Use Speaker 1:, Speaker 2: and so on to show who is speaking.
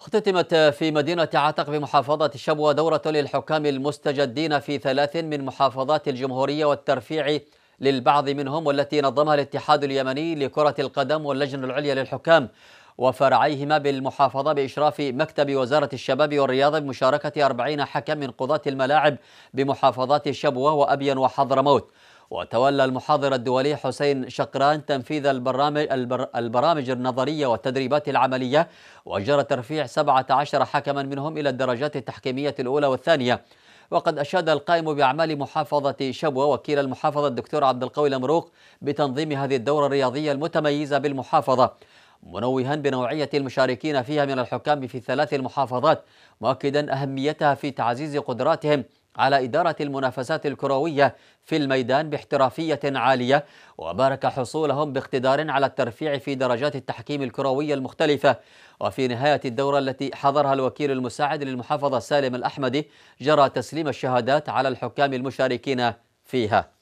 Speaker 1: اختتمت في مدينة عتق بمحافظة شبوة دورة للحكام المستجدين في ثلاث من محافظات الجمهورية والترفيع للبعض منهم والتي نظمها الاتحاد اليمني لكرة القدم واللجنة العليا للحكام وفرعيهما بالمحافظة بإشراف مكتب وزارة الشباب والرياضة بمشاركة 40 حكم من قضاة الملاعب بمحافظات شبوة وأبين وحضرموت وتولى المحاضر الدولي حسين شقران تنفيذ البرامج, البر البرامج النظرية والتدريبات العملية وجرى ترفيع 17 حكما منهم إلى الدرجات التحكيمية الأولى والثانية وقد أشاد القائم بأعمال محافظة شبوة وكيل المحافظة الدكتور عبد القوي المروق بتنظيم هذه الدورة الرياضية المتميزة بالمحافظة منوها بنوعية المشاركين فيها من الحكام في ثلاث المحافظات مؤكدا أهميتها في تعزيز قدراتهم على إدارة المنافسات الكروية في الميدان باحترافية عالية وبارك حصولهم باقتدار على الترفيع في درجات التحكيم الكروية المختلفة وفي نهاية الدورة التي حضرها الوكيل المساعد للمحافظة سالم الأحمدي جرى تسليم الشهادات على الحكام المشاركين فيها